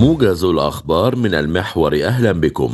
موجز الأخبار من المحور أهلا بكم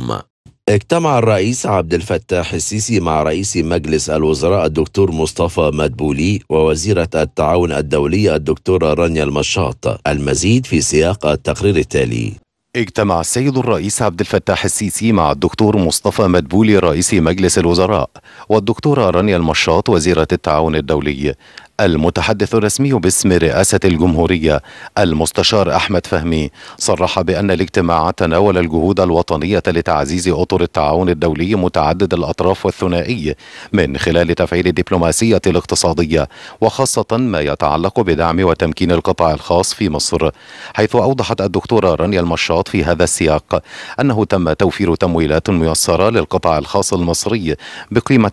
اجتمع الرئيس عبد الفتاح السيسي مع رئيس مجلس الوزراء الدكتور مصطفى مدبولي ووزيرة التعاون الدولي الدكتورة رانيا المشاط المزيد في سياق التقرير التالي اجتمع السيد الرئيس عبد الفتاح السيسي مع الدكتور مصطفى مدبولي رئيس مجلس الوزراء والدكتورة رانيا المشاط وزيرة التعاون الدولي المتحدث الرسمي باسم رئاسة الجمهورية المستشار أحمد فهمي صرح بأن الاجتماع تناول الجهود الوطنية لتعزيز أطر التعاون الدولي متعدد الأطراف والثنائي من خلال تفعيل الدبلوماسية الاقتصادية وخاصة ما يتعلق بدعم وتمكين القطاع الخاص في مصر حيث أوضحت الدكتورة رانيا المشاط في هذا السياق أنه تم توفير تمويلات ميسرة للقطاع الخاص المصري بقيمة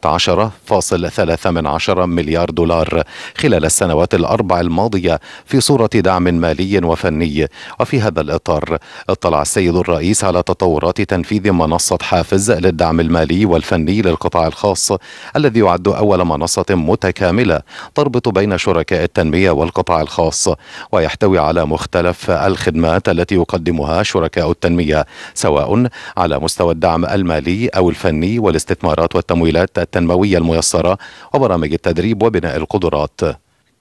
10.3 مليار دولار خلال السنوات الأربع الماضية في صورة دعم مالي وفني وفي هذا الإطار اطلع السيد الرئيس على تطورات تنفيذ منصة حافز للدعم المالي والفني للقطاع الخاص الذي يعد أول منصة متكاملة تربط بين شركاء التنمية والقطاع الخاص ويحتوي على مختلف الخدمات التي يقدمها شركاء التنمية سواء على مستوى الدعم المالي أو الفني والاستثمارات والتمويلات التنموية الميسرة وبرامج التدريب وبناء القدرات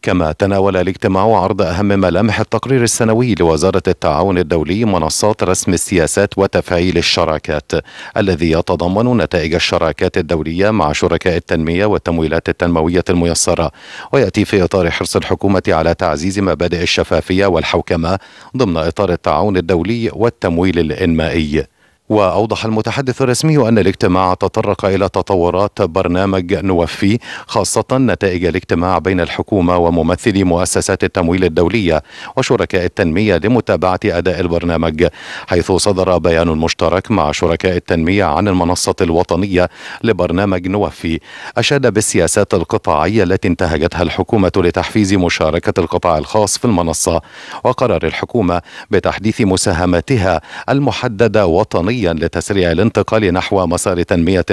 كما تناول الاجتماع عرض أهم ملامح التقرير السنوي لوزارة التعاون الدولي منصات رسم السياسات وتفعيل الشراكات الذي يتضمن نتائج الشراكات الدولية مع شركاء التنمية والتمويلات التنموية الميسرة ويأتي في إطار حرص الحكومة على تعزيز مبادئ الشفافية والحوكمة ضمن إطار التعاون الدولي والتمويل الإنمائي وأوضح المتحدث الرسمي أن الاجتماع تطرق إلى تطورات برنامج نوفي خاصة نتائج الاجتماع بين الحكومة وممثلي مؤسسات التمويل الدولية وشركاء التنمية لمتابعة أداء البرنامج حيث صدر بيان مشترك مع شركاء التنمية عن المنصة الوطنية لبرنامج نوفي أشاد بالسياسات القطاعية التي انتهجتها الحكومة لتحفيز مشاركة القطاع الخاص في المنصة وقرار الحكومة بتحديث مساهمتها المحددة وطنيا عالميا لتسريع الانتقال نحو مسار تنمية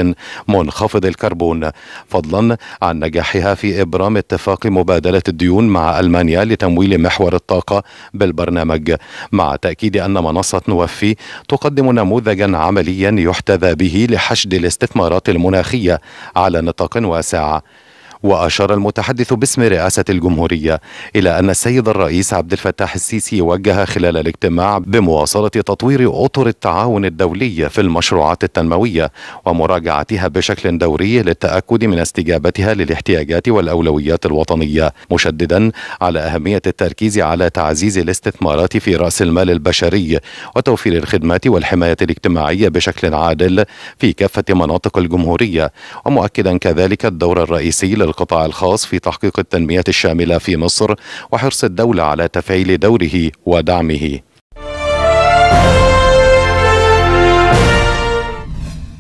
منخفض الكربون فضلا عن نجاحها في إبرام اتفاق مبادلة الديون مع ألمانيا لتمويل محور الطاقة بالبرنامج مع تأكيد أن منصة نوفي تقدم نموذجا عمليا يحتذى به لحشد الاستثمارات المناخية على نطاق واسع وأشار المتحدث باسم رئاسة الجمهورية إلى أن السيد الرئيس عبد الفتاح السيسي وجه خلال الاجتماع بمواصلة تطوير أطر التعاون الدولي في المشروعات التنموية ومراجعتها بشكل دوري للتأكد من استجابتها للاحتياجات والأولويات الوطنية مشددا على أهمية التركيز على تعزيز الاستثمارات في رأس المال البشري وتوفير الخدمات والحماية الاجتماعية بشكل عادل في كافة مناطق الجمهورية ومؤكدا كذلك الدور الرئيسي لل القطاع الخاص في تحقيق التنمية الشاملة في مصر وحرص الدولة على تفعيل دوره ودعمه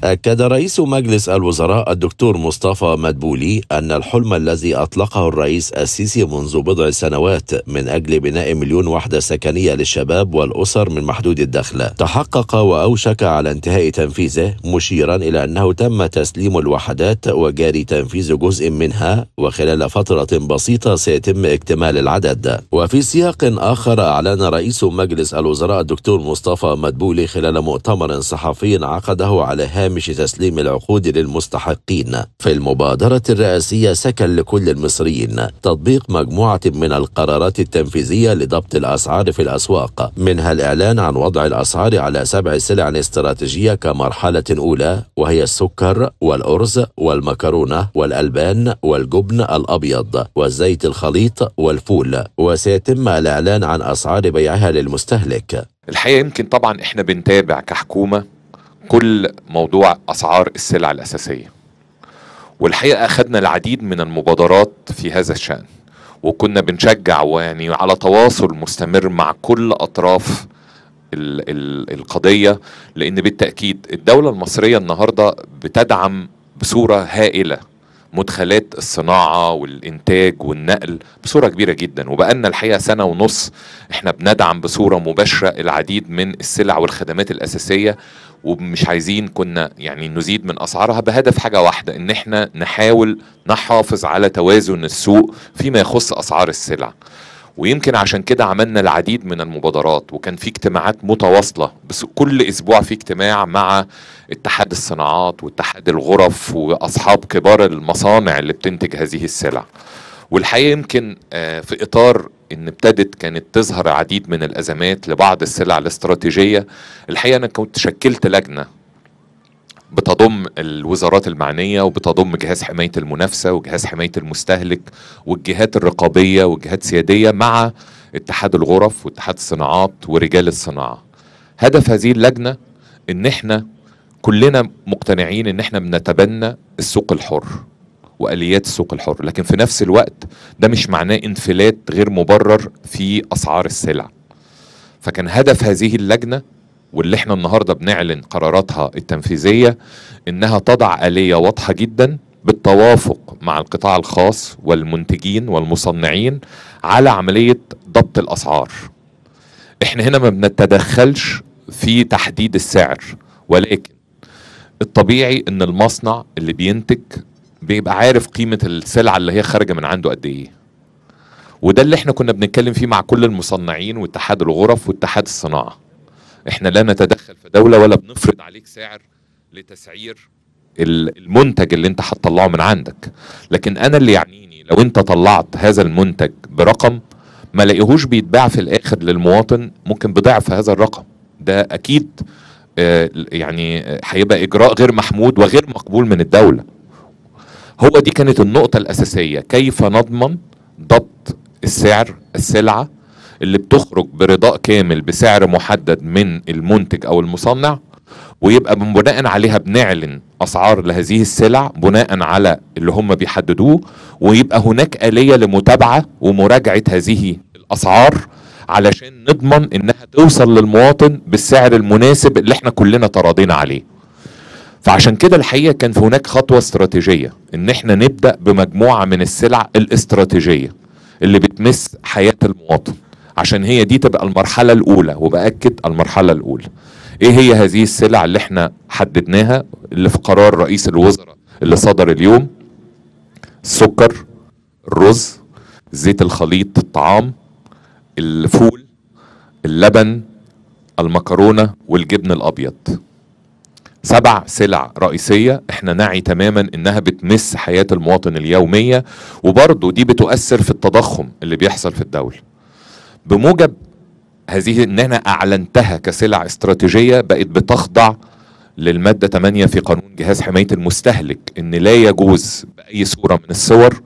أكد رئيس مجلس الوزراء الدكتور مصطفى مدبولي أن الحلم الذي أطلقه الرئيس السيسي منذ بضع سنوات من أجل بناء مليون وحدة سكنية للشباب والأسر من محدود الدخل تحقق وأوشك على انتهاء تنفيذه مشيرا إلى أنه تم تسليم الوحدات وجاري تنفيذ جزء منها وخلال فترة بسيطة سيتم اكتمال العدد وفي سياق آخر أعلن رئيس مجلس الوزراء الدكتور مصطفى مدبولي خلال مؤتمر صحفي عقده على هامش هامش تسليم العقود للمستحقين في المبادرة الرئاسية سكن لكل المصريين تطبيق مجموعة من القرارات التنفيذية لضبط الأسعار في الأسواق منها الإعلان عن وضع الأسعار على سبع سلع استراتيجية كمرحلة أولى وهي السكر والأرز والمكرونة والألبان والجبن الأبيض والزيت الخليط والفول وسيتم الإعلان عن أسعار بيعها للمستهلك الحقيقه يمكن طبعا احنا بنتابع كحكومه كل موضوع اسعار السلع الاساسيه والحقيقه اخذنا العديد من المبادرات في هذا الشان وكنا بنشجع ويعني على تواصل مستمر مع كل اطراف الـ الـ القضيه لان بالتاكيد الدوله المصريه النهارده بتدعم بصوره هائله مدخلات الصناعة والإنتاج والنقل بصورة كبيرة جدا وبقالنا الحقيقة سنة ونص احنا بندعم بصورة مباشرة العديد من السلع والخدمات الأساسية ومش عايزين كنا يعني نزيد من اسعارها بهدف حاجه واحده ان احنا نحاول نحافظ على توازن السوق فيما يخص اسعار السلع. ويمكن عشان كده عملنا العديد من المبادرات وكان في اجتماعات متواصله بس كل اسبوع في اجتماع مع اتحاد الصناعات واتحاد الغرف واصحاب كبار المصانع اللي بتنتج هذه السلع والحقيقه يمكن آه، في اطار ان ابتدت كانت تظهر عديد من الازمات لبعض السلع الاستراتيجيه الحقيقه انا كنت شكلت لجنه بتضم الوزارات المعنية وبتضم جهاز حماية المنافسة وجهاز حماية المستهلك والجهات الرقابية والجهات السيادية مع اتحاد الغرف واتحاد الصناعات ورجال الصناعة هدف هذه اللجنة ان احنا كلنا مقتنعين ان احنا بنتبنى السوق الحر واليات السوق الحر لكن في نفس الوقت ده مش معناه انفلات غير مبرر في اسعار السلع فكان هدف هذه اللجنه واللي احنا النهارده بنعلن قراراتها التنفيذيه انها تضع اليه واضحه جدا بالتوافق مع القطاع الخاص والمنتجين والمصنعين على عمليه ضبط الاسعار. احنا هنا ما بنتدخلش في تحديد السعر ولكن الطبيعي ان المصنع اللي بينتج بيبقى عارف قيمه السلعه اللي هي خارجه من عنده قد ايه وده اللي احنا كنا بنتكلم فيه مع كل المصنعين واتحاد الغرف واتحاد الصناعه احنا لا نتدخل في دوله ولا بنفرض عليك سعر لتسعير المنتج اللي انت هتطلعه من عندك لكن انا اللي يعنيني لو انت طلعت هذا المنتج برقم ما لقيهوش بيتباع في الاخر للمواطن ممكن بضعف هذا الرقم ده اكيد آه، يعني آه، هيبقى اجراء غير محمود وغير مقبول من الدوله هو دي كانت النقطة الأساسية كيف نضمن ضبط السعر السلعة اللي بتخرج برضاء كامل بسعر محدد من المنتج أو المصنع ويبقى بناء عليها بنعلن اسعار لهذه السلع بناء على اللي هم بيحددوه ويبقى هناك اليه لمتابعه ومراجعه هذه الاسعار علشان نضمن انها توصل للمواطن بالسعر المناسب اللي احنا كلنا تراضينا عليه فعشان كده الحقيقه كان في هناك خطوه استراتيجيه ان احنا نبدا بمجموعه من السلع الاستراتيجيه اللي بتمس حياه المواطن عشان هي دي تبقى المرحله الاولى وباكد المرحله الاولى ايه هي هذه السلع اللي احنا حددناها اللي في قرار رئيس الوزراء اللي صدر اليوم السكر الرز زيت الخليط الطعام الفول اللبن المكرونه والجبن الابيض سبع سلع رئيسية احنا نعي تماما انها بتمس حياة المواطن اليومية وبرضه دي بتؤثر في التضخم اللي بيحصل في الدولة بموجب هذه ان انا اعلنتها كسلع استراتيجية بقت بتخضع للمادة 8 في قانون جهاز حماية المستهلك ان لا يجوز بأي صورة من الصور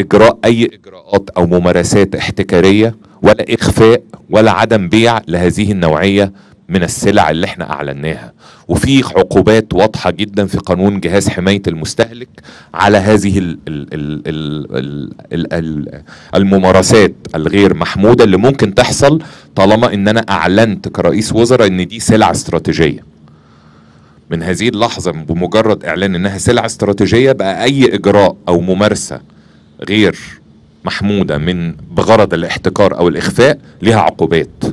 اجراء اي اجراءات او ممارسات احتكارية ولا اخفاء ولا عدم بيع لهذه النوعية من السلع اللي احنا اعلناها وفي عقوبات واضحه جدا في قانون جهاز حمايه المستهلك على هذه الـ الـ الـ الـ الـ الـ الممارسات الغير محموده اللي ممكن تحصل طالما ان انا اعلنت كرئيس وزراء ان دي سلعه استراتيجيه من هذه اللحظه بمجرد اعلان انها سلعه استراتيجيه بقى اي اجراء او ممارسه غير محموده من بغرض الاحتكار او الاخفاء لها عقوبات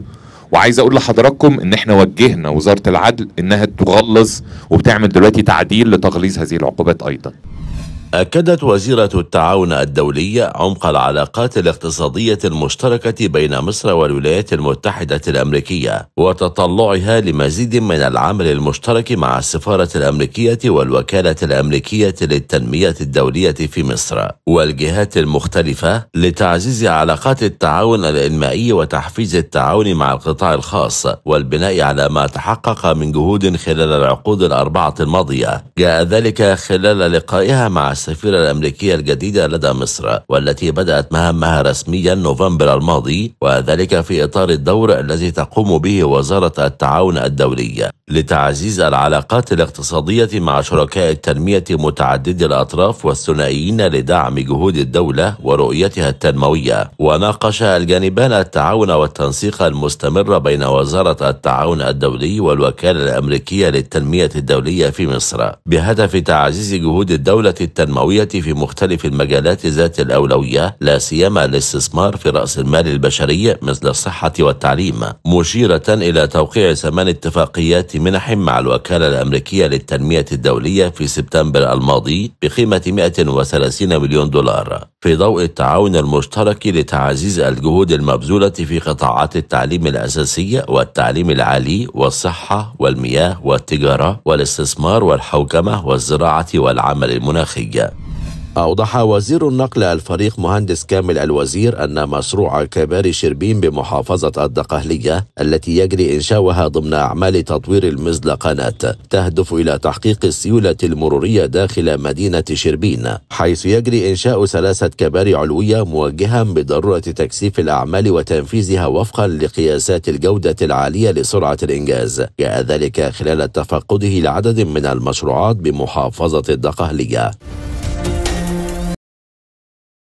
وعايز اقول لحضراتكم ان احنا وجهنا وزاره العدل انها تغلظ وبتعمل دلوقتي تعديل لتغليظ هذه العقوبات ايضا أكدت وزيرة التعاون الدولي عمق العلاقات الاقتصادية المشتركة بين مصر والولايات المتحدة الأمريكية وتطلعها لمزيد من العمل المشترك مع السفارة الأمريكية والوكالة الأمريكية للتنمية الدولية في مصر والجهات المختلفة لتعزيز علاقات التعاون الإنمائي وتحفيز التعاون مع القطاع الخاص والبناء على ما تحقق من جهود خلال العقود الأربعة الماضية جاء ذلك خلال لقائها مع السفيرة الأمريكية الجديدة لدى مصر والتي بدأت مهامها رسميا نوفمبر الماضي وذلك في إطار الدور الذي تقوم به وزارة التعاون الدولي لتعزيز العلاقات الاقتصادية مع شركاء التنمية متعددي الأطراف والثنائيين لدعم جهود الدولة ورؤيتها التنموية وناقش الجانبان التعاون والتنسيق المستمر بين وزارة التعاون الدولي والوكالة الأمريكية للتنمية الدولية في مصر بهدف تعزيز جهود الدولة التنموية التنموية في مختلف المجالات ذات الأولوية لا سيما الاستثمار في رأس المال البشري مثل الصحة والتعليم مشيرة إلى توقيع ثمان اتفاقيات منح مع الوكالة الأمريكية للتنمية الدولية في سبتمبر الماضي بقيمة 130 مليون دولار في ضوء التعاون المشترك لتعزيز الجهود المبذولة في قطاعات التعليم الأساسي والتعليم العالي والصحة والمياه والتجارة والاستثمار والحوكمة والزراعة والعمل المناخي Liga. أوضح وزير النقل الفريق مهندس كامل الوزير أن مشروع كباري شربين بمحافظة الدقهلية التي يجري إنشاؤها ضمن أعمال تطوير المزلقانات تهدف إلى تحقيق السيولة المرورية داخل مدينة شربين حيث يجري إنشاء ثلاثة كباري علوية موجها بضرورة تكثيف الأعمال وتنفيذها وفقا لقياسات الجودة العالية لسرعة الإنجاز جاء ذلك خلال تفقده لعدد من المشروعات بمحافظة الدقهلية